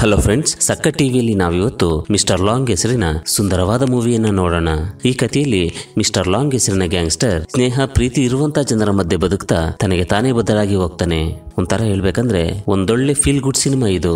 hello friends ಸಕ್ಕ ಟಿವಿಯಲ್ಲಿ ನಾವಿವತ್ತು mister Long ಹೆಸರಿನ ಸುಂದರವಾದ ಮೂವಿಯನ್ನು ನೋಡೋಣ ಈ ಕಥೆಯಲ್ಲಿ ಮಿಸ್ಟರ್ ಲಾಂಗ್ ಹೆಸರಿನ ಗ್ಯಾಂಗ್ಸ್ಟರ್ ಸ್ನೇಹ ಪ್ರೀತಿ ಇರುವಂತ ಜನರ ಮಧ್ಯೆ ಬದುಕ್ತಾ ತನಗೆ ತಾನೇ ಬದಲಾಗಿ ಹೋಗ್ತಾನೆ ಒಂಥರ ಹೇಳ್ಬೇಕಂದ್ರೆ ಒಂದೊಳ್ಳೆ ಫೀಲ್ ಗುಡ್ ಸಿನಿಮಾ ಇದು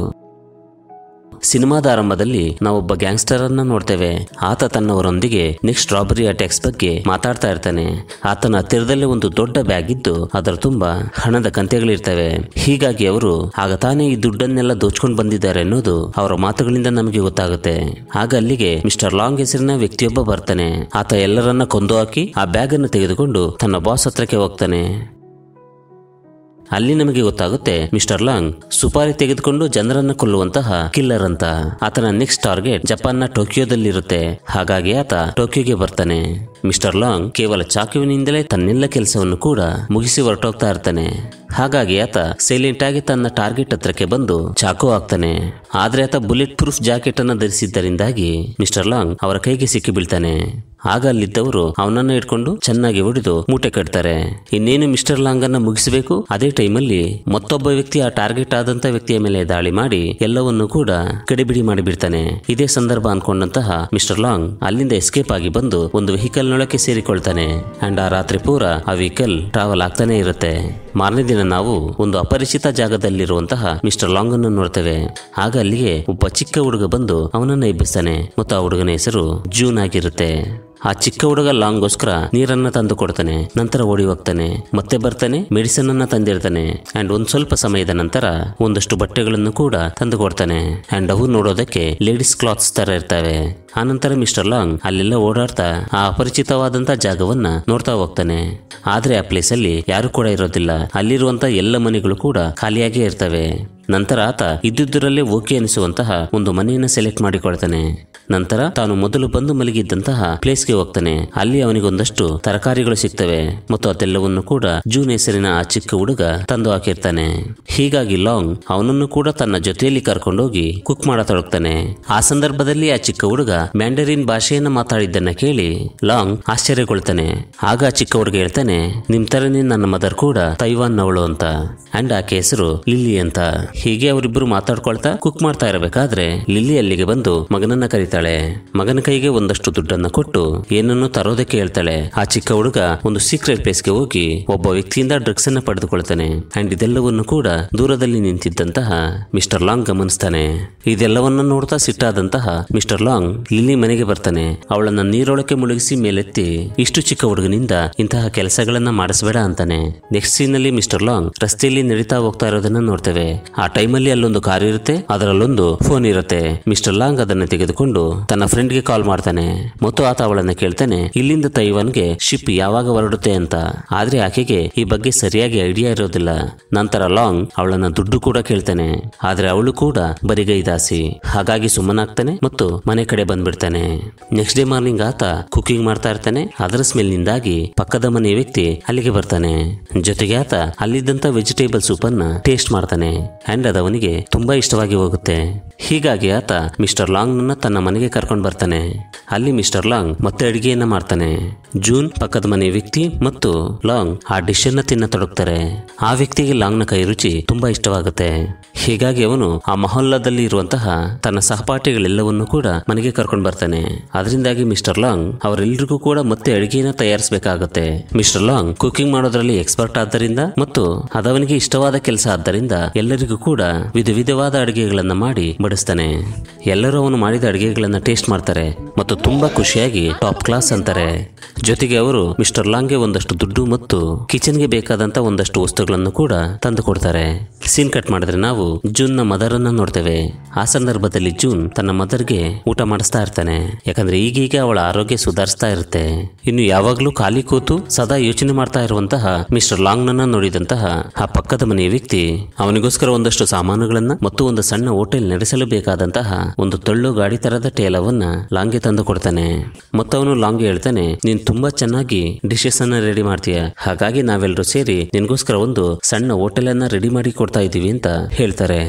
ಸಿನಿಮಾದ ಆರಂಭದಲ್ಲಿ ನಾವೊಬ್ಬ ಗ್ಯಾಂಗ್ಸ್ಟರ್ ಅನ್ನ ನೋಡ್ತೇವೆ ಆತ ತನ್ನವರೊಂದಿಗೆ ನೆಕ್ಸ್ಟ್ ಸ್ಟ್ರಾಬೆರಿ ಅಟ್ಯಾಕ್ಸ್ ಬಗ್ಗೆ ಮಾತಾಡ್ತಾ ಇರ್ತಾನೆ ಆತನ ಹತ್ತಿರದಲ್ಲೇ ಒಂದು ದೊಡ್ಡ ಬ್ಯಾಗ್ ಇದ್ದು ಅದರ ತುಂಬಾ ಹಣದ ಕಂತೆಗಳಿರ್ತವೆ ಹೀಗಾಗಿ ಅವರು ಆಗ ತಾನೇ ಈ ದುಡ್ಡನ್ನೆಲ್ಲ ದೋಚ್ಕೊಂಡು ಬಂದಿದ್ದಾರೆ ಅನ್ನೋದು ಅವರ ಮಾತುಗಳಿಂದ ನಮಗೆ ಗೊತ್ತಾಗುತ್ತೆ ಆಗ ಅಲ್ಲಿಗೆ ಮಿಸ್ಟರ್ ಲಾಂಗ್ ಹೆಸರಿನ ವ್ಯಕ್ತಿಯೊಬ್ಬ ಬರ್ತಾನೆ ಆತ ಎಲ್ಲರನ್ನ ಕೊಂದು ಹಾಕಿ ಆ ಬ್ಯಾಗ್ ಅನ್ನು ತೆಗೆದುಕೊಂಡು ತನ್ನ ಬಾಸ್ ಹತ್ರಕ್ಕೆ ಹೋಗ್ತಾನೆ ಅಲ್ಲಿ ನಮಗೆ ಗೊತ್ತಾಗುತ್ತೆ ಮಿಸ್ಟರ್ ಲಾಂಗ್ ಸುಪಾರಿ ತೆಗೆದುಕೊಂಡು ಜನರನ್ನು ಕೊಲ್ಲುವಂತಹ ಕಿಲ್ಲರ್ ಅಂತ ಆತನ ನೆಕ್ಸ್ಟ್ ಟಾರ್ಗೆಟ್ ಜಪಾನ್ನ ಟೋಕಿಯೋದಲ್ಲಿರುತ್ತೆ ಹಾಗಾಗಿ ಆತ ಟೋಕಿಯೋಗೆ ಬರ್ತಾನೆ ಮಿಸ್ಟರ್ ಲಾಂಗ್ ಕೇವಲ ಚಾಕುವಿನಿಂದಲೇ ತನ್ನೆಲ್ಲ ಕೆಲಸವನ್ನು ಕೂಡ ಮುಗಿಸಿ ಹೊರಟೋಗ್ತಾ ಇರ್ತಾನೆ ಹಾಗಾಗಿ ಆತ ಸೈಲೆಂಟ್ ಆಗಿ ತನ್ನ ಟಾರ್ಗೆಟ್ ಹತ್ರಕ್ಕೆ ಬಂದು ಚಾಕು ಹಾಕ್ತಾನೆ ಆದ್ರೆ ಆತ ಬುಲೆಟ್ ಪ್ರೂಫ್ ಜಾಕೆಟ್ ಅನ್ನು ಧರಿಸಿದ್ದರಿಂದಾಗಿ ಮಿಸ್ಟರ್ ಲಾಂಗ್ ಅವರ ಕೈಗೆ ಸಿಕ್ಕಿಬಿಳ್ತಾನೆ ಆಗ ಅಲ್ಲಿದ್ದವರು ಅವನನ್ನ ಇಟ್ಕೊಂಡು ಚೆನ್ನಾಗಿ ಹೊಡೆದು ಮೂಟೆ ಕಟ್ತಾರೆ ಇನ್ನೇನು ಮಿಸ್ಟರ್ ಲಾಂಗ್ ಅನ್ನ ಮುಗಿಸಬೇಕು ಅದೇ ಟೈಮಲ್ಲಿ ಮತ್ತೊಬ್ಬ ವ್ಯಕ್ತಿ ಆ ಟಾರ್ಗೆಟ್ ಆದಂತ ವ್ಯಕ್ತಿಯ ಮೇಲೆ ದಾಳಿ ಮಾಡಿ ಎಲ್ಲವನ್ನು ಕೂಡ ಕಡಿಬಿಡಿ ಮಾಡಿಬಿಡ್ತಾನೆ ಇದೇ ಸಂದರ್ಭ ಅನ್ಕೊಂಡಂತಹ ಮಿಸ್ಟರ್ ಲಾಂಗ್ ಅಲ್ಲಿಂದ ಎಸ್ಕೇಪ್ ಆಗಿ ಬಂದು ಒಂದು ವೆಹಿಕಲ್ ನೊಳಕ್ಕೆ ಸೇರಿಕೊಳ್ತಾನೆ ಅಂಡ್ ಆ ರಾತ್ರಿ ಪೂರ ಆ ವೆಹಿಕಲ್ ಟ್ರಾವೆಲ್ ಆಗ್ತಾನೆ ಇರುತ್ತೆ ಮಾರನೇ ದಿನ ನಾವು ಒಂದು ಅಪರಿಚಿತ ಜಾಗದಲ್ಲಿರುವಂತಹ ಮಿಸ್ಟರ್ ಲಾಂಗ್ ಅನ್ನು ನೋಡ್ತೇವೆ ಆಗ ಅಲ್ಲಿಗೆ ಒಬ್ಬ ಚಿಕ್ಕ ಹುಡುಗ ಬಂದು ಅವನನ್ನ ಎಬ್ಬಿಸ್ತಾನೆ ಮತ್ತು ಆ ಹುಡುಗನ ಹೆಸರು ಜೂನ್ ಆಗಿರುತ್ತೆ ಆ ಚಿಕ್ಕ ಹುಡುಗ ಲಾಂಗ್ಗೋಸ್ಕರ ನೀರನ್ನ ತಂದು ಕೊಡ್ತಾನೆ ನಂತರ ಓಡಿ ಹೋಗ್ತಾನೆ ಮತ್ತೆ ಬರ್ತಾನೆ ಮೆಡಿಸಿನ್ ಅನ್ನ ತಂದಿರ್ತಾನೆ ಅಂಡ್ ಒಂದ್ ಸ್ವಲ್ಪ ಸಮಯದ ನಂತರ ಒಂದಷ್ಟು ಬಟ್ಟೆಗಳನ್ನು ಕೂಡ ತಂದು ಕೊಡ್ತಾನೆ ಅಂಡ್ ಅವು ನೋಡೋದಕ್ಕೆ ಲೇಡೀಸ್ ಕ್ಲಾತ್ಸ್ ತರ ಇರ್ತವೆ ಆನಂತರ ಮಿಸ್ಟರ್ ಲಾಂಗ್ ಅಲ್ಲೆಲ್ಲ ಓಡಾಡ್ತಾ ಆ ಅಪರಿಚಿತವಾದಂತ ಜಾಗವನ್ನ ನೋಡ್ತಾ ಹೋಗ್ತಾನೆ ಆದ್ರೆ ಆ ಪ್ಲೇಸ್ ಅಲ್ಲಿ ಯಾರು ಕೂಡ ಇರೋದಿಲ್ಲ ಅಲ್ಲಿರುವಂತ ಎಲ್ಲ ಮನೆಗಳು ಕೂಡ ಖಾಲಿಯಾಗೇ ಇರ್ತವೆ ನಂತರ ಆತ ಇದ್ದುದರಲ್ಲೇ ಓಕೆ ಅನಿಸುವಂತಹ ಒಂದು ಮನೆಯನ್ನು ಸೆಲೆಕ್ಟ್ ಮಾಡಿಕೊಳ್ತಾನೆ ನಂತರ ತಾನು ಮೊದಲು ಬಂದು ಮಲಗಿದ್ದಂತಹ ಪ್ಲೇಸ್ಗೆ ಹೋಗ್ತಾನೆ ಅಲ್ಲಿ ಅವನಿಗೊಂದಷ್ಟು ತರಕಾರಿಗಳು ಸಿಗ್ತವೆ ಮತ್ತು ಅದೆಲ್ಲವನ್ನು ಕೂಡ ಜೂನ್ ಹೆಸರಿನ ಆ ಚಿಕ್ಕ ಹುಡುಗ ತಂದು ಹಾಕಿರ್ತಾನೆ ಹೀಗಾಗಿ ಲಾಂಗ್ ಅವನನ್ನು ಕೂಡ ತನ್ನ ಜೊತೆಯಲ್ಲಿ ಕರ್ಕೊಂಡೋಗಿ ಕುಕ್ ಮಾಡತೊಡಗ್ತಾನೆ ಆ ಸಂದರ್ಭದಲ್ಲಿ ಆ ಚಿಕ್ಕ ಹುಡುಗ ಮ್ಯಾಂಡರಿನ್ ಭಾಷೆಯನ್ನು ಮಾತಾಡಿದ್ದನ್ನ ಕೇಳಿ ಲಾಂಗ್ ಆಶ್ಚರ್ಯಗೊಳ್ತಾನೆ ಆಗ ಚಿಕ್ಕ ಹುಡುಗ ಹೇಳ್ತಾನೆ ನಿಮ್ ತರನೇ ನನ್ನ ಮದರ್ ಕೂಡ ತೈವಾನ್ ಅವಳು ಅಂತ ಅಂಡ್ ಆಕೆ ಹೆಸರು ಲಿಲ್ಲಿ ಅಂತ ಹೀಗೆ ಅವರಿಬ್ಬರು ಮಾತಾಡ್ಕೊಳ್ತಾ ಕುಕ್ ಮಾಡ್ತಾ ಇರಬೇಕಾದ್ರೆ ಲಿಲ್ಲಿ ಅಲ್ಲಿಗೆ ಬಂದು ಮಗನನ್ನ ಕರೀತಾಳೆ ಮಗನ ಕೈಗೆ ಒಂದಷ್ಟು ದುಡ್ಡನ್ನ ಕೊಟ್ಟು ಏನನ್ನು ತರೋದಕ್ಕೆ ಹೇಳ್ತಾಳೆ ಆ ಚಿಕ್ಕ ಹುಡುಗ ಒಂದು ಸೀಕ್ರೆಟ್ ಪ್ಲೇಸ್ಗೆ ಹೋಗಿ ಒಬ್ಬ ವ್ಯಕ್ತಿಯಿಂದ ಡ್ರಗ್ಸ್ ಅನ್ನ ಪಡೆದುಕೊಳ್ತಾನೆ ಅಂಡ್ ಇದೆಲ್ಲವನ್ನು ಕೂಡ ದೂರದಲ್ಲಿ ನಿಂತಿದ್ದಂತಹ ಮಿಸ್ಟರ್ ಲಾಂಗ್ ಗಮನಿಸ್ತಾನೆ ಇದೆಲ್ಲವನ್ನ ನೋಡ್ತಾ ಸಿಟ್ಟಾದಂತಹ ಮಿಸ್ಟರ್ ಲಾಂಗ್ ಲಿಲ್ಲಿ ಮನೆಗೆ ಬರ್ತಾನೆ ಅವಳನ್ನ ನೀರೊಳಕ್ಕೆ ಮುಳುಗಿಸಿ ಮೇಲೆತ್ತಿ ಇಷ್ಟು ಚಿಕ್ಕ ಹುಡುಗನಿಂದ ಇಂತಹ ಕೆಲಸಗಳನ್ನ ಮಾಡಿಸಬೇಡ ಅಂತಾನೆ ನೆಕ್ಸ್ಟ್ ಸೀನ್ ಅಲ್ಲಿ ಮಿಸ್ಟರ್ ಲಾಂಗ್ ರಸ್ತೆಯಲ್ಲಿ ನಡೀತಾ ಹೋಗ್ತಾ ಇರೋದನ್ನ ನೋಡ್ತೇವೆ ಆ ಟೈಮಲ್ಲಿ ಅಲ್ಲೊಂದು ಕಾರ್ ಇರುತ್ತೆ ಅದರಲ್ಲೊಂದು ಫೋನ್ ಇರುತ್ತೆ ಮಿಸ್ಟರ್ ಲಾಂಗ್ ಅದನ್ನ ತೆಗೆದುಕೊಂಡು ತನ್ನ ಫ್ರೆಂಡ್ ಗೆ ಕಾಲ್ ಮಾಡ್ತಾನೆ ಮತ್ತು ಆತ ಅವಳನ್ನ ಕೇಳ್ತಾನೆ ಇಲ್ಲಿಂದ ಗೆ ಶಿಪ್ ಯಾವಾಗ ಹೊರಡುತ್ತೆ ಅಂತ ಆದ್ರೆ ಆಕೆಗೆ ಈ ಬಗ್ಗೆ ಸರಿಯಾಗಿ ಐಡಿಯಾ ಇರೋದಿಲ್ಲ ನಂತರ ಲಾಂಗ್ ಅವಳನ್ನ ದುಡ್ಡು ಕೂಡ ಕೇಳ್ತಾನೆ ಆದ್ರೆ ಅವಳು ಕೂಡ ಬರಿಗೈದಾಸಿ ದಾಸಿ ಹಾಗಾಗಿ ಸುಮ್ಮನಾಗ್ತಾನೆ ಮತ್ತು ಮನೆ ಕಡೆ ಬಂದ್ಬಿಡ್ತಾನೆ ನೆಕ್ಸ್ಟ್ ಡೇ ಮಾರ್ನಿಂಗ್ ಆತ ಕುಕಿಂಗ್ ಮಾಡ್ತಾ ಇರ್ತಾನೆ ಅದರ ಸ್ಮೆಲ್ ನಿಂದಾಗಿ ಪಕ್ಕದ ಮನೆಯ ವ್ಯಕ್ತಿ ಅಲ್ಲಿಗೆ ಬರ್ತಾನೆ ಜೊತೆಗೆ ಆತ ಅಲ್ಲಿದ್ದಂತ ವೆಜಿಟೇಬಲ್ ಸೂಪ್ ಅನ್ನ ಟೇಸ್ಟ್ ಮಾಡ್ತಾನೆ ಬ್ಯಾಂಡ್ ಅದವನಿಗೆ ತುಂಬಾ ಇಷ್ಟವಾಗಿ ಹೋಗುತ್ತೆ ಹೀಗಾಗಿ ಆತ ಮಿಸ್ಟರ್ ನನ್ನ ತನ್ನ ಮನೆಗೆ ಕರ್ಕೊಂಡು ಬರ್ತಾನೆ ಅಲ್ಲಿ ಮಿಸ್ಟರ್ ಲಾಂಗ್ ಮತ್ತೆ ಅಡಿಗೆಯನ್ನ ಮಾಡ್ತಾನೆ ಜೂನ್ ಪಕ್ಕದ ಮನೆ ವ್ಯಕ್ತಿ ಮತ್ತು ಲಾಂಗ್ ಆ ಡಿಶ್ ಅನ್ನ ತಿನ್ನತೊಡಗ್ತಾರೆ ಆ ವ್ಯಕ್ತಿಗೆ ಲಾಂಗ್ ನ ಕೈ ರುಚಿ ತುಂಬಾ ಇಷ್ಟವಾಗುತ್ತೆ ಹೀಗಾಗಿ ಅವನು ಆ ಮೊಹಲ್ಲಾದಲ್ಲಿ ಇರುವಂತಹ ತನ್ನ ಸಹಪಾಠಿಗಳೆಲ್ಲವನ್ನೂ ಕೂಡ ಮನೆಗೆ ಕರ್ಕೊಂಡು ಬರ್ತಾನೆ ಅದರಿಂದಾಗಿ ಮಿಸ್ಟರ್ ಲಾಂಗ್ ಅವರೆಲ್ಲರಿಗೂ ಕೂಡ ಮತ್ತೆ ಅಡಿಗೆನ ತಯಾರಿಸಬೇಕಾಗುತ್ತೆ ಮಿಸ್ಟರ್ ಲಾಂಗ್ ಕುಕಿಂಗ್ ಮಾಡೋದ್ರಲ್ಲಿ ಎಕ್ಸ್ಪರ್ಟ್ ಆದ್ದರಿಂದ ಮತ್ತು ಅದವನಿಗೆ ಇಷ್ಟವಾದ ಕೆಲಸ ಆದ್ದರಿಂದ ಎಲ್ಲರಿಗೂ ಕೂಡ ವಿಧ ವಿಧವಾದ ಅಡುಗೆಗಳನ್ನು ಮಾಡಿ ಬಡಿಸ್ತಾನೆ ಎಲ್ಲರೂ ಅವನು ಮಾಡಿದ ಅಡುಗೆಗಳನ್ನು ಟೇಸ್ಟ್ ಮಾಡ್ತಾರೆ ಮತ್ತು ತುಂಬಾ ಖುಷಿಯಾಗಿ ಟಾಪ್ ಕ್ಲಾಸ್ ಅಂತಾರೆ ಜೊತೆಗೆ ಅವರು ಮಿಸ್ಟರ್ ಲಾಂಗ್ಗೆ ಒಂದಷ್ಟು ದುಡ್ಡು ಮತ್ತು ಕಿಚನ್ಗೆ ಬೇಕಾದಂತ ಒಂದಷ್ಟು ವಸ್ತುಗಳನ್ನು ಕೂಡ ತಂದು ಕೊಡ್ತಾರೆ ಸೀನ್ ಕಟ್ ಮಾಡಿದ್ರೆ ನಾವು ಜೂನ್ ನ ಮದರ್ ಅನ್ನ ನೋಡ್ತೇವೆ ಆ ಸಂದರ್ಭದಲ್ಲಿ ಜೂನ್ ತನ್ನ ಮದರ್ಗೆ ಊಟ ಮಾಡಿಸ್ತಾ ಇರ್ತಾನೆ ಯಾಕಂದ್ರೆ ಈಗೀಗ ಅವಳ ಆರೋಗ್ಯ ಸುಧಾರಿಸ್ತಾ ಇರುತ್ತೆ ಇನ್ನು ಯಾವಾಗ್ಲೂ ಖಾಲಿ ಕೂತು ಸದಾ ಯೋಚನೆ ಮಾಡ್ತಾ ಇರುವಂತಹ ಮಿಸ್ಟರ್ ಲಾಂಗ್ ನನ್ನ ನೋಡಿದಂತಹ ಆ ಪಕ್ಕದ ಮನೆಯ ವ್ಯಕ್ತಿ ಅವನಿಗೋಸ್ಕರ ಒಂದಷ್ಟು ಸಾಮಾನುಗಳನ್ನ ಮತ್ತು ಒಂದು ಸಣ್ಣ ಹೋಟೆಲ್ ನಡೆಸಲು ಬೇಕಾದಂತಹ ಒಂದು ತಳ್ಳು ಗಾಡಿ ತರದ ಟೇಲವನ್ನ ಲಾಂಗ್ಗೆ ತಂದು ಕೊಡ್ತಾನೆ ಮತ್ತವನು ಲಾಂಗ್ ಹೇಳ್ತಾನೆ ನೀನ್ ತುಂಬಾ ಚೆನ್ನಾಗಿ ಡಿಶಸ್ ಅನ್ನ ರೆಡಿ ಮಾಡ್ತೀಯ ಹಾಗಾಗಿ ನಾವೆಲ್ಲರೂ ಸೇರಿ ನಿನಗೋಸ್ಕರ ಒಂದು ಸಣ್ಣ ಹೋಟೆಲ್ ಅನ್ನ ರೆಡಿ ಮಾಡಿ ಕೊಡ್ತಾ ಇದ್ದೀವಿ ಅಂತ ಹೇಳ್ತಾರೆ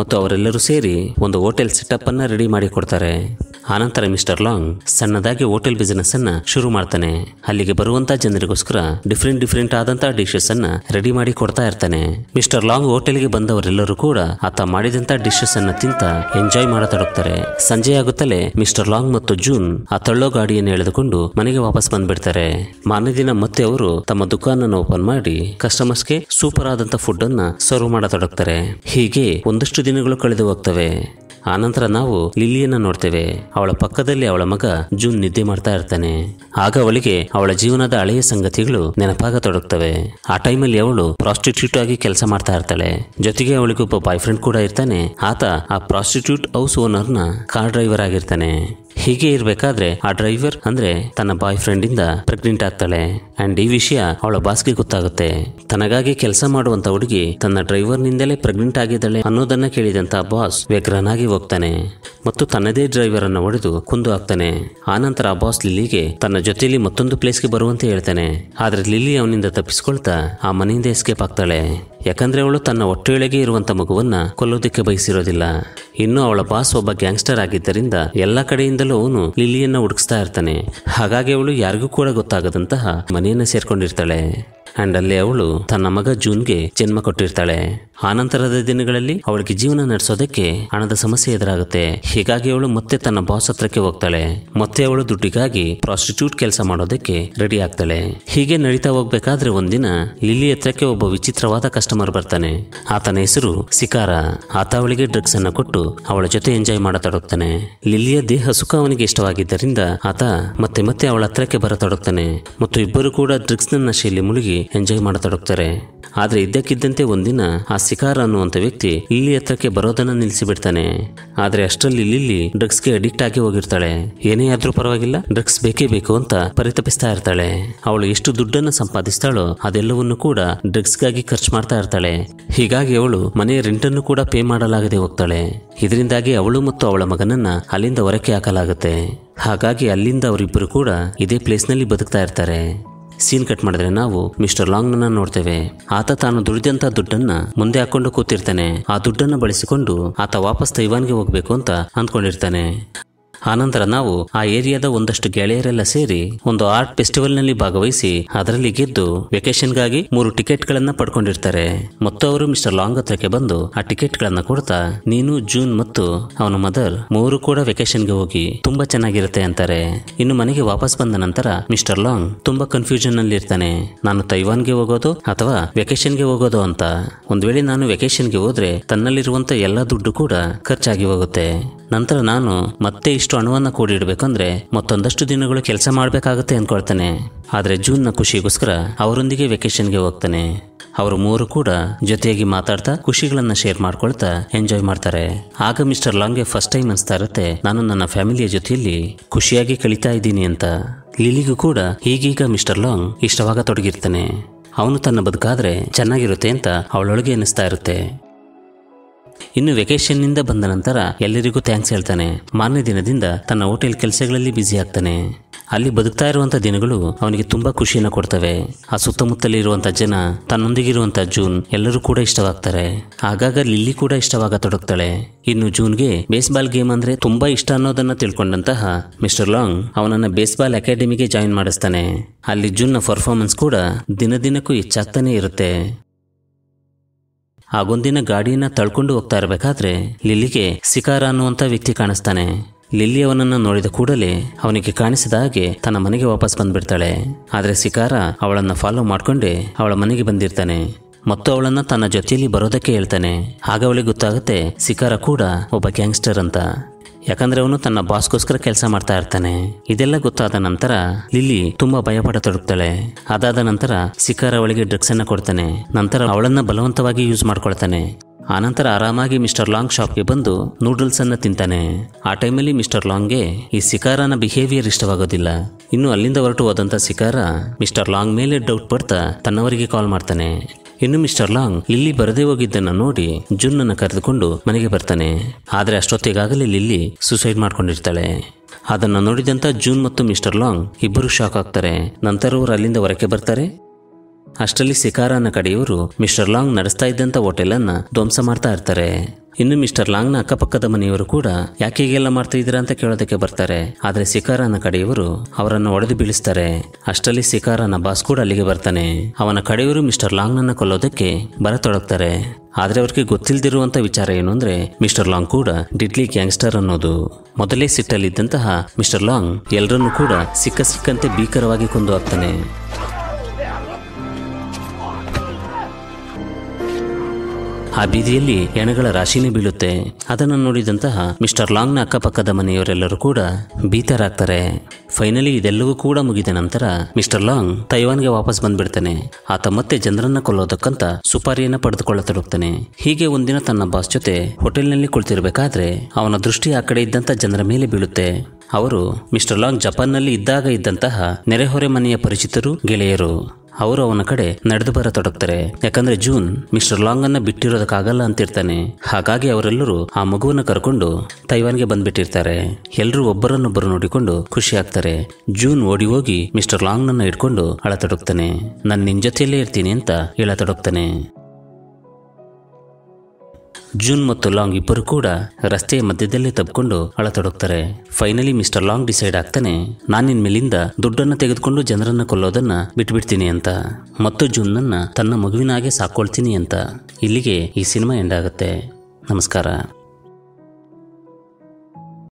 ಮತ್ತು ಅವರೆಲ್ಲರೂ ಸೇರಿ ಒಂದು ಹೋಟೆಲ್ ಸೆಟಪ್ ಅನ್ನ ರೆಡಿ ಮಾಡಿ ಕೊಡ್ತಾರೆ ಆನಂತರ ಮಿಸ್ಟರ್ ಲಾಂಗ್ ಸಣ್ಣದಾಗಿ ಹೋಟೆಲ್ ಬಿಸಿನೆಸ್ ಅನ್ನ ಶುರು ಮಾಡ್ತಾನೆ ಅಲ್ಲಿಗೆ ಬರುವಂತ ಜನರಿಗೋಸ್ಕರ ಡಿಫ್ರೆಂಟ್ ಡಿಫ್ರೆಂಟ್ ಆದಂತಹ ಡಿಶಸ್ ಅನ್ನ ರೆಡಿ ಮಾಡಿ ಕೊಡ್ತಾ ಇರ್ತಾನೆ ಮಿಸ್ಟರ್ ಲಾಂಗ್ ಹೋಟೆಲ್ಗೆ ಬಂದವರೆಲ್ಲರೂ ಕೂಡ ಆತ ಮಾಡಿದಂತ ಡಿಶಸ್ ಅನ್ನ ತಿಂತ ಎಂಜಾಯ್ ಮಾಡತೊಡಗ್ತಾರೆ ಸಂಜೆ ಆಗುತ್ತಲೇ ಮಿಸ್ಟರ್ ಲಾಂಗ್ ಮತ್ತು ಜೂನ್ ಆ ತಳ್ಳೋ ಗಾಡಿಯನ್ನು ಎಳೆದುಕೊಂಡು ಮನೆಗೆ ವಾಪಸ್ ಬಂದ್ಬಿಡ್ತಾರೆ ಮಾನ್ಯ ದಿನ ಮತ್ತೆ ಅವರು ತಮ್ಮ ದುಕಾನ್ ಓಪನ್ ಮಾಡಿ ಕಸ್ಟಮರ್ಸ್ಗೆ ಸೂಪರ್ ಆದಂತ ಫುಡ್ ಅನ್ನ ಸರ್ವ್ ಮಾಡತೊಡಗ್ತಾರೆ ಹೀಗೆ ಒಂದಷ್ಟು ದಿನಗಳು ಕಳೆದು ಹೋಗ್ತವೆ ಆನಂತರ ನಾವು ಲಿಲಿಯನ್ನ ನೋಡ್ತೇವೆ ಅವಳ ಪಕ್ಕದಲ್ಲಿ ಅವಳ ಮಗ ಜೂನ್ ನಿದ್ದೆ ಮಾಡ್ತಾ ಇರ್ತಾನೆ ಆಗ ಅವಳಿಗೆ ಅವಳ ಜೀವನದ ಹಳೆಯ ಸಂಗತಿಗಳು ನೆನಪಾಗ ನೆನಪಾಗತೊಡಗ್ತವೆ ಆ ಟೈಮಲ್ಲಿ ಅವಳು ಪ್ರಾಸ್ಟಿಟ್ಯೂಟ್ ಆಗಿ ಕೆಲಸ ಮಾಡ್ತಾ ಇರ್ತಾಳೆ ಜೊತೆಗೆ ಅವಳಿಗೊಬ್ಬ ಬಾಯ್ ಫ್ರೆಂಡ್ ಕೂಡ ಇರ್ತಾನೆ ಆತ ಆ ಪ್ರಾಸ್ಟಿಟ್ಯೂಟ್ ಹೌಸ್ ಓನರ್ನ ಕಾರ್ ಡ್ರೈವರ್ ಆಗಿರ್ತಾನೆ ಹೀಗೆ ಇರಬೇಕಾದ್ರೆ ಆ ಡ್ರೈವರ್ ಅಂದ್ರೆ ತನ್ನ ಬಾಯ್ ಫ್ರೆಂಡ್ ಇಂದ ಪ್ರೆಗ್ನೆಂಟ್ ಆಗ್ತಾಳೆ ಅಂಡ್ ಈ ವಿಷಯ ಅವಳ ಬಾಸ್ಗೆ ಗೊತ್ತಾಗುತ್ತೆ ತನಗಾಗಿ ಕೆಲಸ ಮಾಡುವಂತ ಹುಡುಗಿ ತನ್ನ ಡ್ರೈವರ್ ನಿಂದಲೇ ಪ್ರೆಗ್ನೆಂಟ್ ಆಗಿದ್ದಾಳೆ ಅನ್ನೋದನ್ನ ಕೇಳಿದಂತ ಬಾಸ್ ವ್ಯಗ್ರನಾಗಿ ಹೋಗ್ತಾನೆ ಮತ್ತು ತನ್ನದೇ ಡ್ರೈವರ್ ಅನ್ನು ಹೊಡೆದು ಕುಂದು ಹಾಕ್ತಾನೆ ಆನಂತರ ಆ ಬಾಸ್ ಲಿಲ್ಲಿಗೆ ತನ್ನ ಜೊತೆಯಲ್ಲಿ ಮತ್ತೊಂದು ಪ್ಲೇಸ್ಗೆ ಬರುವಂತೆ ಹೇಳ್ತಾನೆ ಆದ್ರೆ ಲಿಲ್ಲಿ ಅವನಿಂದ ತಪ್ಪಿಸ್ಕೊಳ್ತಾ ಆ ಮನೆಯಿಂದ ಎಸ್ಕೇಪ್ ಆಗ್ತಾಳೆ ಯಾಕಂದ್ರೆ ಅವಳು ತನ್ನ ಒಟ್ಟೆಯೊಳಗೆ ಇರುವಂಥ ಮಗುವನ್ನು ಕೊಲ್ಲೋದಿಕ್ಕೆ ಬಯಸಿರೋದಿಲ್ಲ ಇನ್ನು ಅವಳ ಬಾಸ್ ಒಬ್ಬ ಗ್ಯಾಂಗ್ಸ್ಟರ್ ಆಗಿದ್ದರಿಂದ ಎಲ್ಲ ಕಡೆಯಿಂದಲೂ ಅವನು ಲಿಲ್ಲಿಯನ್ನು ಹುಡುಕಿಸ್ತಾ ಇರ್ತಾನೆ ಹಾಗಾಗಿ ಅವಳು ಯಾರಿಗೂ ಕೂಡ ಗೊತ್ತಾಗದಂತಹ ಮನೆಯನ್ನ ಸೇರ್ಕೊಂಡಿರ್ತಾಳೆ ಅಂಡ್ ಅಲ್ಲಿ ಅವಳು ತನ್ನ ಮಗ ಜೂನ್ಗೆ ಜನ್ಮ ಕೊಟ್ಟಿರ್ತಾಳೆ ಆನಂತರದ ದಿನಗಳಲ್ಲಿ ಅವಳಿಗೆ ಜೀವನ ನಡೆಸೋದಕ್ಕೆ ಹಣದ ಸಮಸ್ಯೆ ಎದುರಾಗುತ್ತೆ ಹೀಗಾಗಿ ಅವಳು ಮತ್ತೆ ತನ್ನ ಬಾಸ್ ಹತ್ರಕ್ಕೆ ಹೋಗ್ತಾಳೆ ಮತ್ತೆ ಅವಳು ದುಡ್ಡಿಗಾಗಿ ಪ್ರಾಸ್ಟಿಟ್ಯೂಟ್ ಕೆಲಸ ಮಾಡೋದಕ್ಕೆ ರೆಡಿ ಆಗ್ತಾಳೆ ಹೀಗೆ ನಡೀತಾ ಹೋಗ್ಬೇಕಾದ್ರೆ ಒಂದಿನ ಲಿಲಿ ಹತ್ರಕ್ಕೆ ಒಬ್ಬ ವಿಚಿತ್ರವಾದ ಕಸ್ಟಮರ್ ಬರ್ತಾನೆ ಆತನ ಹೆಸರು ಸಿಕಾರ ಆತ ಅವಳಿಗೆ ಡ್ರಗ್ಸ್ ಅನ್ನ ಕೊಟ್ಟು ಅವಳ ಜೊತೆ ಎಂಜಾಯ್ ಮಾಡತೊಡಗ್ತಾನೆ ಲಿಲಿಯ ದೇಹ ಸುಖ ಅವನಿಗೆ ಇಷ್ಟವಾಗಿದ್ದರಿಂದ ಆತ ಮತ್ತೆ ಮತ್ತೆ ಅವಳ ಹತ್ರಕ್ಕೆ ಬರತೊಡಗ್ತಾನೆ ಮತ್ತು ಇಬ್ಬರು ಕೂಡ ಡ್ರಗ್ಸ್ ನ ನಶೆಯಲ್ಲಿ ಮುಳುಗಿ ಎಂಜಾಯ್ ಮಾಡತೊಡಗ್ತಾರೆ ಆದ್ರೆ ಇದ್ದಕ್ಕಿದ್ದಂತೆ ಒಂದಿನ ಆ ಶಿಕಾರ ಅನ್ನುವಂಥ ವ್ಯಕ್ತಿ ಇಲ್ಲಿ ಹತ್ರಕ್ಕೆ ಬರೋದನ್ನ ನಿಲ್ಲಿಸಿಬಿಡ್ತಾನೆ ಆದರೆ ಅಷ್ಟರಲ್ಲಿ ಲಿಲ್ಲಿ ಡ್ರಗ್ಸ್ಗೆ ಅಡಿಕ್ಟ್ ಆಗಿ ಹೋಗಿರ್ತಾಳೆ ಏನೇ ಆದ್ರೂ ಪರವಾಗಿಲ್ಲ ಡ್ರಗ್ಸ್ ಬೇಕೇ ಬೇಕು ಅಂತ ಪರಿತಪಿಸ್ತಾ ಇರ್ತಾಳೆ ಅವಳು ಎಷ್ಟು ದುಡ್ಡನ್ನು ಸಂಪಾದಿಸ್ತಾಳೋ ಅದೆಲ್ಲವನ್ನು ಕೂಡ ಡ್ರಗ್ಸ್ಗಾಗಿ ಖರ್ಚು ಮಾಡ್ತಾ ಇರ್ತಾಳೆ ಹೀಗಾಗಿ ಅವಳು ಮನೆ ರೆಂಟನ್ನು ಕೂಡ ಪೇ ಮಾಡಲಾಗದೆ ಹೋಗ್ತಾಳೆ ಇದರಿಂದಾಗಿ ಅವಳು ಮತ್ತು ಅವಳ ಮಗನನ್ನ ಅಲ್ಲಿಂದ ಹೊರಕ್ಕೆ ಹಾಕಲಾಗುತ್ತೆ ಹಾಗಾಗಿ ಅಲ್ಲಿಂದ ಅವರಿಬ್ಬರು ಕೂಡ ಇದೇ ಪ್ಲೇಸ್ನಲ್ಲಿ ಬದುಕ್ತಾ ಇರ್ತಾರೆ ಸೀನ್ ಕಟ್ ಮಾಡಿದ್ರೆ ನಾವು ಮಿಸ್ಟರ್ ಲಾಂಗ್ನ ನೋಡ್ತೇವೆ ಆತ ತಾನು ದುಡಿದಂತ ದುಡ್ಡನ್ನ ಮುಂದೆ ಹಾಕೊಂಡು ಕೂತಿರ್ತಾನೆ ಆ ದುಡ್ಡನ್ನ ಬಳಸಿಕೊಂಡು ಆತ ವಾಪಸ್ ತೈವಾನ್ಗೆ ಹೋಗ್ಬೇಕು ಅಂತ ಅಂದ್ಕೊಂಡಿರ್ತಾನೆ ಆನಂತರ ನಾವು ಆ ಏರಿಯಾದ ಒಂದಷ್ಟು ಗೆಳೆಯರೆಲ್ಲ ಸೇರಿ ಒಂದು ಆರ್ಟ್ ಫೆಸ್ಟಿವಲ್ ನಲ್ಲಿ ಭಾಗವಹಿಸಿ ಅದರಲ್ಲಿ ಗೆದ್ದು ವೆಕೇಶನ್ ಗಾಗಿ ಮೂರು ಟಿಕೆಟ್ ಗಳನ್ನ ಪಡ್ಕೊಂಡಿರ್ತಾರೆ ಮತ್ತವರು ಅವರು ಮಿಸ್ಟರ್ ಲಾಂಗ್ ಹತ್ರಕ್ಕೆ ಬಂದು ಆ ಟಿಕೆಟ್ ಗಳನ್ನ ಕೊಡ್ತಾ ನೀನು ಜೂನ್ ಮತ್ತು ಅವನ ಮದರ್ ಮೂರು ಕೂಡ ವೆಕೇಶನ್ ಗೆ ಹೋಗಿ ತುಂಬಾ ಚೆನ್ನಾಗಿರುತ್ತೆ ಅಂತಾರೆ ಇನ್ನು ಮನೆಗೆ ವಾಪಸ್ ಬಂದ ನಂತರ ಮಿಸ್ಟರ್ ಲಾಂಗ್ ತುಂಬಾ ಕನ್ಫ್ಯೂಷನ್ ನಲ್ಲಿ ಇರ್ತಾನೆ ನಾನು ತೈವಾನ್ ಗೆ ಹೋಗೋದು ಅಥವಾ ವೆಕೇಶನ್ ಗೆ ಹೋಗೋದು ಅಂತ ಒಂದ್ ವೇಳೆ ನಾನು ವೆಕೇಶನ್ ಗೆ ಹೋದ್ರೆ ತನ್ನಲ್ಲಿರುವಂತ ಎಲ್ಲಾ ದುಡ್ಡು ಕೂಡ ಖರ್ಚಾಗಿ ಹೋಗುತ್ತೆ ನಂತರ ನಾನು ಮತ್ತೆ ಇಷ್ಟು ಇಷ್ಟು ಹಣವನ್ನು ಕೂಡಿಡಬೇಕಂದ್ರೆ ಮತ್ತೊಂದಷ್ಟು ದಿನಗಳು ಕೆಲಸ ಮಾಡಬೇಕಾಗತ್ತೆ ಅಂದ್ಕೊಳ್ತಾನೆ ಆದರೆ ಜೂನ್ನ ಖುಷಿಗೋಸ್ಕರ ಅವರೊಂದಿಗೆ ವೆಕೇಶನ್ಗೆ ಹೋಗ್ತಾನೆ ಅವರು ಮೂವರು ಕೂಡ ಜೊತೆಯಾಗಿ ಮಾತಾಡ್ತಾ ಖುಷಿಗಳನ್ನ ಶೇರ್ ಮಾಡ್ಕೊಳ್ತಾ ಎಂಜಾಯ್ ಮಾಡ್ತಾರೆ ಆಗ ಮಿಸ್ಟರ್ ಲಾಂಗ್ಗೆ ಫಸ್ಟ್ ಟೈಮ್ ಅನಿಸ್ತಾ ಇರುತ್ತೆ ನಾನು ನನ್ನ ಫ್ಯಾಮಿಲಿಯ ಜೊತೆಯಲ್ಲಿ ಖುಷಿಯಾಗಿ ಕಳೀತಾ ಇದ್ದೀನಿ ಅಂತ ಲಿಲಿಗೂ ಕೂಡ ಈಗೀಗ ಮಿಸ್ಟರ್ ಲಾಂಗ್ ಇಷ್ಟವಾಗ ತೊಡಗಿರ್ತಾನೆ ಅವನು ತನ್ನ ಬದುಕಾದ್ರೆ ಚೆನ್ನಾಗಿರುತ್ತೆ ಅಂತ ಅವಳೊಳಗೆ ಅನಿಸ್ತಾ ಇರುತ್ತೆ ಇನ್ನು ವೆಕೇಶನ್ನಿಂದ ಬಂದ ನಂತರ ಎಲ್ಲರಿಗೂ ಥ್ಯಾಂಕ್ಸ್ ಹೇಳ್ತಾನೆ ಮಾರನೇ ದಿನದಿಂದ ತನ್ನ ಹೋಟೆಲ್ ಕೆಲಸಗಳಲ್ಲಿ ಬ್ಯುಸಿ ಆಗ್ತಾನೆ ಅಲ್ಲಿ ಬದುಕ್ತಾ ಇರುವಂಥ ದಿನಗಳು ಅವನಿಗೆ ತುಂಬಾ ಖುಷಿಯನ್ನು ಕೊಡ್ತವೆ ಆ ಸುತ್ತಮುತ್ತಲಿರುವಂಥ ಜನ ತನ್ನೊಂದಿಗಿರುವಂಥ ಜೂನ್ ಎಲ್ಲರೂ ಕೂಡ ಇಷ್ಟವಾಗ್ತಾರೆ ಆಗಾಗ ಲಿಲ್ಲಿ ಕೂಡ ಇಷ್ಟವಾಗ ತೊಡಗ್ತಾಳೆ ಇನ್ನು ಜೂನ್ಗೆ ಬೇಸ್ಬಾಲ್ ಗೇಮ್ ಅಂದ್ರೆ ತುಂಬಾ ಇಷ್ಟ ಅನ್ನೋದನ್ನ ತಿಳ್ಕೊಂಡಂತಹ ಮಿಸ್ಟರ್ ಲಾಂಗ್ ಅವನನ್ನ ಬೇಸ್ಬಾಲ್ ಅಕಾಡೆಮಿಗೆ ಜಾಯಿನ್ ಮಾಡಿಸ್ತಾನೆ ಅಲ್ಲಿ ಜೂನ್ನ ಪರ್ಫಾರ್ಮೆನ್ಸ್ ಕೂಡ ದಿನ ದಿನಕ್ಕೂ ಹೆಚ್ಚಾಗ್ತಾನೆ ಇರುತ್ತೆ ಆಗೊಂದಿನ ಗಾಡಿಯನ್ನ ತಳ್ಕೊಂಡು ಹೋಗ್ತಾ ಇರಬೇಕಾದ್ರೆ ಲಿಲ್ಲಿಗೆ ಸಿಕಾರ ಅನ್ನುವಂಥ ವ್ಯಕ್ತಿ ಕಾಣಿಸ್ತಾನೆ ಲಿಲ್ಲಿ ಅವನನ್ನು ನೋಡಿದ ಕೂಡಲೇ ಅವನಿಗೆ ಕಾಣಿಸಿದ ಹಾಗೆ ತನ್ನ ಮನೆಗೆ ವಾಪಸ್ ಬಂದ್ಬಿಡ್ತಾಳೆ ಆದರೆ ಸಿಕಾರ ಅವಳನ್ನು ಫಾಲೋ ಮಾಡ್ಕೊಂಡೇ ಅವಳ ಮನೆಗೆ ಬಂದಿರ್ತಾನೆ ಮತ್ತು ಅವಳನ್ನು ತನ್ನ ಜೊತೆಯಲ್ಲಿ ಬರೋದಕ್ಕೆ ಹೇಳ್ತಾನೆ ಆಗ ಅವಳಿಗೆ ಗೊತ್ತಾಗುತ್ತೆ ಸಿಕಾರ ಕೂಡ ಒಬ್ಬ ಗ್ಯಾಂಗ್ಸ್ಟರ್ ಅಂತ ಯಾಕಂದ್ರೆ ಅವನು ತನ್ನ ಬಾಸ್ಗೋಸ್ಕರ ಕೆಲಸ ಮಾಡ್ತಾ ಇರ್ತಾನೆ ಇದೆಲ್ಲ ಗೊತ್ತಾದ ನಂತರ ಲಿಲ್ಲಿ ತುಂಬಾ ಭಯಪಡ ತೊಡಗ್ತಾಳೆ ಅದಾದ ನಂತರ ಶಿಕಾರ ಅವಳಿಗೆ ಡ್ರಗ್ಸ್ ಅನ್ನ ಕೊಡ್ತಾನೆ ನಂತರ ಅವಳನ್ನ ಬಲವಂತವಾಗಿ ಯೂಸ್ ಮಾಡ್ಕೊಳ್ತಾನೆ ಆನಂತರ ಆರಾಮಾಗಿ ಮಿಸ್ಟರ್ ಲಾಂಗ್ ಶಾಪ್ಗೆ ಬಂದು ನೂಡಲ್ಸ್ ಅನ್ನ ತಿಂತಾನೆ ಆ ಟೈಮಲ್ಲಿ ಮಿಸ್ಟರ್ ಲಾಂಗ್ಗೆ ಈ ಸಿಕಾರನ ಬಿಹೇವಿಯರ್ ಇಷ್ಟವಾಗೋದಿಲ್ಲ ಇನ್ನು ಅಲ್ಲಿಂದ ಹೊರಟು ಹೋದಂತ ಶಿಕಾರ ಮಿಸ್ಟರ್ ಲಾಂಗ್ ಮೇಲೆ ಡೌಟ್ ಪಡ್ತಾ ತನ್ನವರಿಗೆ ಕಾಲ್ ಮಾಡ್ತಾನೆ ಇನ್ನು ಮಿಸ್ಟರ್ ಲಾಂಗ್ ಲಿಲ್ಲಿ ಬರದೇ ಹೋಗಿದ್ದನ್ನು ನೋಡಿ ಜುನ್ ಅನ್ನು ಕರೆದುಕೊಂಡು ಮನೆಗೆ ಬರ್ತಾನೆ ಆದರೆ ಅಷ್ಟೊತ್ತಿಗಾಗಲೇ ಲಿಲ್ಲಿ ಸುಸೈಡ್ ಮಾಡ್ಕೊಂಡಿರ್ತಾಳೆ ಅದನ್ನು ನೋಡಿದಂಥ ಜೂನ್ ಮತ್ತು ಮಿಸ್ಟರ್ ಲಾಂಗ್ ಇಬ್ಬರು ಶಾಕ್ ಆಗ್ತಾರೆ ನಂತರ ಅವರು ಅಲ್ಲಿಂದ ಹೊರಕ್ಕೆ ಬರ್ತಾರೆ ಅಷ್ಟರಲ್ಲಿ ಸಿಕಾರನ ಕಡೆಯವರು ಮಿಸ್ಟರ್ ಲಾಂಗ್ ನಡೆಸ್ತಾ ಇದ್ದಂಥ ಹೋಟೆಲನ್ನು ಧ್ವಂಸ ಮಾಡ್ತಾ ಇರ್ತಾರೆ ಇನ್ನು ಮಿಸ್ಟರ್ ಲಾಂಗ್ನ ಅಕ್ಕಪಕ್ಕದ ಮನೆಯವರು ಕೂಡ ಯಾಕೆ ಹೀಗೆಲ್ಲ ಮಾಡ್ತಾ ಇದ್ದೀರಾ ಅಂತ ಕೇಳೋದಕ್ಕೆ ಬರ್ತಾರೆ ಆದರೆ ಸಿಕಾರನ ಕಡೆಯವರು ಅವರನ್ನು ಒಡೆದು ಬೀಳಿಸ್ತಾರೆ ಅಷ್ಟರಲ್ಲಿ ಸಿಕಾರನ ಬಾಸ್ ಕೂಡ ಅಲ್ಲಿಗೆ ಬರ್ತಾನೆ ಅವನ ಕಡೆಯವರು ಮಿಸ್ಟರ್ ಲಾಂಗ್ನನ್ನು ಕೊಲ್ಲೋದಕ್ಕೆ ಬರತೊಡಗ್ತಾರೆ ಆದರೆ ಅವರಿಗೆ ಗೊತ್ತಿಲ್ಲದಿರುವಂಥ ವಿಚಾರ ಏನು ಅಂದರೆ ಮಿಸ್ಟರ್ ಲಾಂಗ್ ಕೂಡ ಡಿಡ್ಲಿ ಗ್ಯಾಂಗ್ಸ್ಟರ್ ಅನ್ನೋದು ಮೊದಲೇ ಸಿಟ್ಟಲ್ಲಿದ್ದಂತಹ ಮಿಸ್ಟರ್ ಲಾಂಗ್ ಎಲ್ಲರನ್ನೂ ಕೂಡ ಸಿಕ್ಕ ಸಿಕ್ಕಂತೆ ಭೀಕರವಾಗಿ ಕೊಂದು ಹಾಕ್ತಾನೆ ಆ ಬೀದಿಯಲ್ಲಿ ಎಣಗಳ ರಾಶಿನೇ ಬೀಳುತ್ತೆ ಅದನ್ನು ನೋಡಿದಂತಹ ಮಿಸ್ಟರ್ ಲಾಂಗ್ನ ಅಕ್ಕಪಕ್ಕದ ಮನೆಯವರೆಲ್ಲರೂ ಕೂಡ ಭೀತರಾಗ್ತಾರೆ ಫೈನಲಿ ಇದೆಲ್ಲವೂ ಕೂಡ ಮುಗಿದ ನಂತರ ಮಿಸ್ಟರ್ ಲಾಂಗ್ ತೈವಾನ್ಗೆ ವಾಪಸ್ ಬಂದ್ಬಿಡ್ತಾನೆ ಆತ ಮತ್ತೆ ಜನರನ್ನ ಕೊಲ್ಲೋದಕ್ಕಂತ ಸುಪಾರಿಯನ್ನ ಪಡೆದುಕೊಳ್ಳತೊಡಗ್ತಾನೆ ಹೀಗೆ ಒಂದಿನ ತನ್ನ ಬಾಸ್ ಜೊತೆ ಹೋಟೆಲ್ನಲ್ಲಿ ಕುಳಿತಿರಬೇಕಾದ್ರೆ ಅವನ ದೃಷ್ಟಿ ಆ ಕಡೆ ಇದ್ದಂಥ ಜನರ ಮೇಲೆ ಬೀಳುತ್ತೆ ಅವರು ಮಿಸ್ಟರ್ ಲಾಂಗ್ ಜಪಾನ್ನಲ್ಲಿ ಇದ್ದಾಗ ಇದ್ದಂತಹ ನೆರೆಹೊರೆ ಮನೆಯ ಪರಿಚಿತರು ಗೆಳೆಯರು ಅವರು ಅವನ ಕಡೆ ನಡೆದು ಬರತೊಡಗ್ತಾರೆ ಯಾಕಂದ್ರೆ ಜೂನ್ ಮಿಸ್ಟರ್ ಲಾಂಗ್ ಅನ್ನ ಬಿಟ್ಟಿರೋದಕ್ಕಾಗಲ್ಲ ಅಂತಿರ್ತಾನೆ ಹಾಗಾಗಿ ಅವರೆಲ್ಲರೂ ಆ ಮಗುವನ್ನ ಕರ್ಕೊಂಡು ತೈವಾನ್ಗೆ ಬಂದ್ಬಿಟ್ಟಿರ್ತಾರೆ ಎಲ್ಲರೂ ಒಬ್ಬರನ್ನೊಬ್ಬರು ನೋಡಿಕೊಂಡು ಖುಷಿ ಆಗ್ತಾರೆ ಜೂನ್ ಓಡಿ ಹೋಗಿ ಮಿಸ್ಟರ್ ಲಾಂಗ್ ನನ್ನ ಇಟ್ಕೊಂಡು ಅಳತೊಡಗ್ತಾನೆ ನಾನು ನಿನ್ ಜೊತೆಯಲ್ಲೇ ಇರ್ತೀನಿ ಅಂತ ಹೇಳತೊಡಗ್ತಾನೆ ಜೂನ್ ಮತ್ತು ಲಾಂಗ್ ಇಬ್ಬರು ಕೂಡ ರಸ್ತೆಯ ಮಧ್ಯದಲ್ಲೇ ತಬ್ಕೊಂಡು ಅಳತೊಡಗ್ತಾರೆ ಫೈನಲಿ ಮಿಸ್ಟರ್ ಲಾಂಗ್ ಡಿಸೈಡ್ ಆಗ್ತಾನೆ ನಾನಿನ್ ಮೇಲಿಂದ ದುಡ್ಡನ್ನು ತೆಗೆದುಕೊಂಡು ಜನರನ್ನ ಕೊಲ್ಲೋದನ್ನ ಬಿಟ್ಬಿಡ್ತೀನಿ ಅಂತ ಮತ್ತು ಜೂನ್ನನ್ನ ತನ್ನ ಮಗುವಿನ ಹಾಗೆ ಸಾಕೊಳ್ತೀನಿ ಅಂತ ಇಲ್ಲಿಗೆ ಈ ಸಿನಿಮಾ ಎಂಡ್ ಆಗುತ್ತೆ ನಮಸ್ಕಾರ